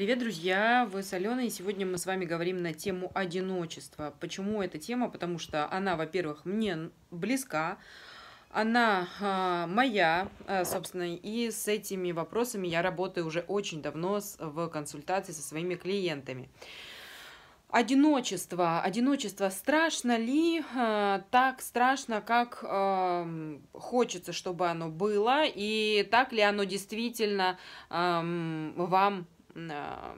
Привет, друзья! Вы с Аленой, и сегодня мы с вами говорим на тему одиночества. Почему эта тема? Потому что она, во-первых, мне близка, она э, моя, э, собственно, и с этими вопросами я работаю уже очень давно с, в консультации со своими клиентами. Одиночество. Одиночество страшно ли? Э, так страшно, как э, хочется, чтобы оно было, и так ли оно действительно э, вам а,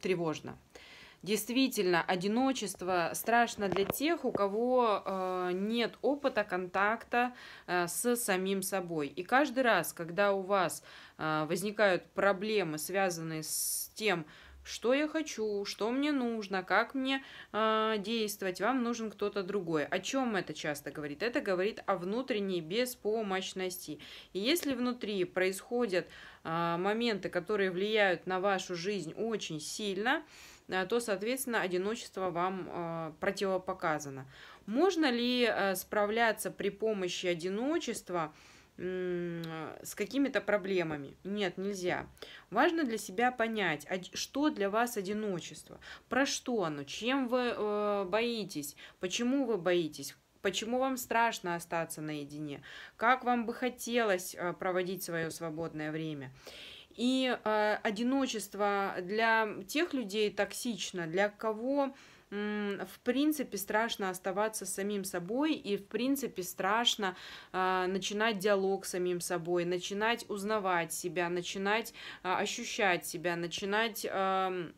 тревожно. Действительно, одиночество страшно для тех, у кого э, нет опыта контакта э, с самим собой. И каждый раз, когда у вас э, возникают проблемы, связанные с тем, что я хочу, что мне нужно, как мне э, действовать, вам нужен кто-то другой. О чем это часто говорит? Это говорит о внутренней беспомощности. И если внутри происходят э, моменты, которые влияют на вашу жизнь очень сильно, э, то, соответственно, одиночество вам э, противопоказано. Можно ли э, справляться при помощи одиночества? Э, Э, с какими-то проблемами. Нет, нельзя. Важно для себя понять, что для вас одиночество, про что оно, чем вы э, боитесь, почему вы боитесь, почему вам страшно остаться наедине, как вам бы хотелось э, проводить свое свободное время. И э, одиночество для тех людей токсично, для кого в принципе страшно оставаться самим собой и в принципе страшно э, начинать диалог с самим собой, начинать узнавать себя, начинать э, ощущать себя, начинать э,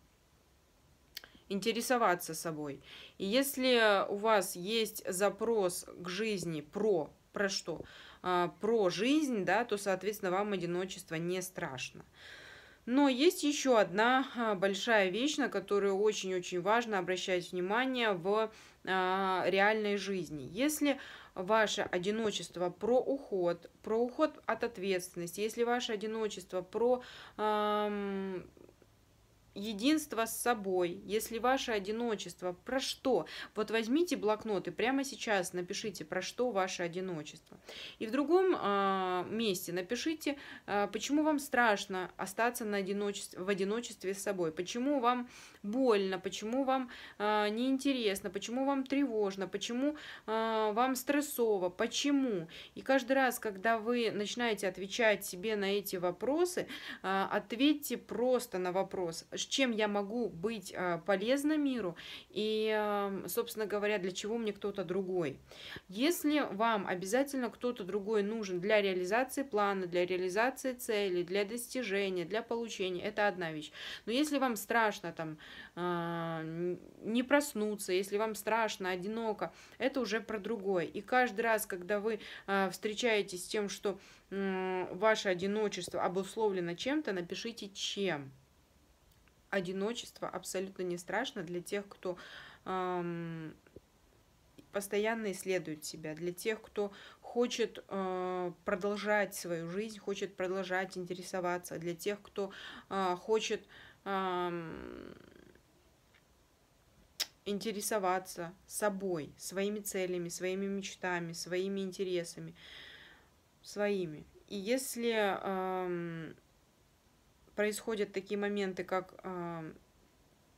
интересоваться собой. И если у вас есть запрос к жизни про про что? Э, про жизнь, да, то, соответственно, вам одиночество не страшно. Но есть еще одна а, большая вещь, на которую очень-очень важно обращать внимание в а, реальной жизни. Если ваше одиночество про уход, про уход от ответственности, если ваше одиночество про эм, единство с собой, если ваше одиночество, про что? Вот возьмите блокнот и прямо сейчас напишите, про что ваше одиночество. И в другом э, месте напишите, э, почему вам страшно остаться на одиночестве, в одиночестве с собой, почему вам больно, почему вам э, неинтересно, почему вам тревожно, почему э, вам стрессово, почему. И каждый раз, когда вы начинаете отвечать себе на эти вопросы, э, ответьте просто на вопрос, чем я могу быть а, полезна миру и, эм, собственно говоря, для чего мне кто-то другой. Если вам обязательно кто-то другой нужен для реализации плана, для реализации цели, для достижения, для получения, это одна вещь. Но если вам страшно там а, не проснуться, если вам страшно, одиноко, это уже про другое. И каждый раз, когда вы а, встречаетесь с тем, что ваше одиночество обусловлено чем-то, напишите чем одиночество абсолютно не страшно для тех, кто эм, постоянно исследует себя, для тех, кто хочет э, продолжать свою жизнь, хочет продолжать интересоваться, для тех, кто э, хочет э, интересоваться собой, своими целями, своими мечтами, своими интересами, своими. И если происходят такие моменты, как э,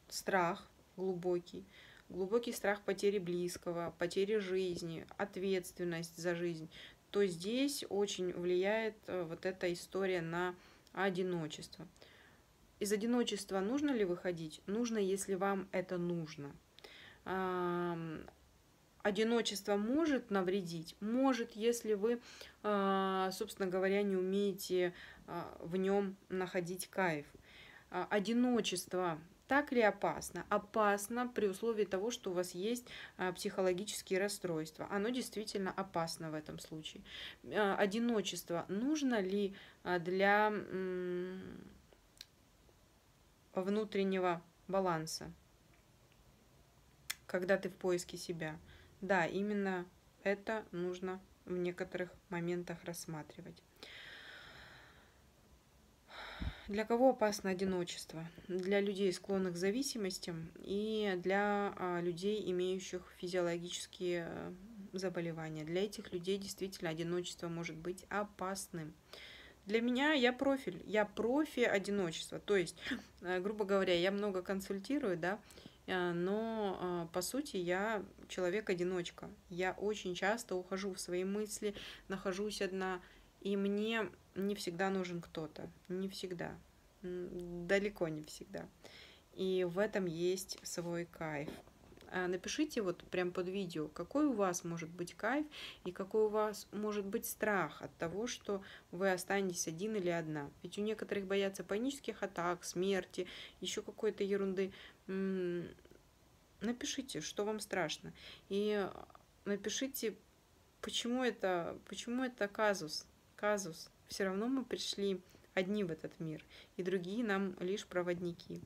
страх глубокий, глубокий страх потери близкого, потери жизни, ответственность за жизнь, то здесь очень влияет э, вот эта история на одиночество. Из одиночества нужно ли выходить? Нужно, если вам это нужно одиночество может навредить, может, если вы, а, собственно говоря, не умеете а, в нем находить кайф. А, одиночество так ли опасно? Опасно при условии того, что у вас есть психологические расстройства. Оно действительно опасно в этом случае. Одиночество нужно ли для внутреннего баланса, когда ты в поиске себя? Да, именно это нужно в некоторых моментах рассматривать. Для кого опасно одиночество? Для людей, склонных к зависимостям и для а, людей, имеющих физиологические э, заболевания. Для этих людей действительно одиночество может быть опасным. Для меня я профиль, я профи одиночества. То есть, э, грубо говоря, я много консультирую, да, э, но а, по сути, я человек-одиночка. Я очень часто ухожу в свои мысли, нахожусь одна, и мне не всегда нужен кто-то. Не всегда. Далеко не всегда. И в этом есть свой кайф. А напишите вот прям под видео, какой у вас может быть кайф и какой у вас может быть страх от того, что вы останетесь один или одна. Ведь у некоторых боятся панических атак, смерти, еще какой-то ерунды напишите, что вам страшно. И напишите, почему это, почему это казус. Казус. Все равно мы пришли одни в этот мир, и другие нам лишь проводники.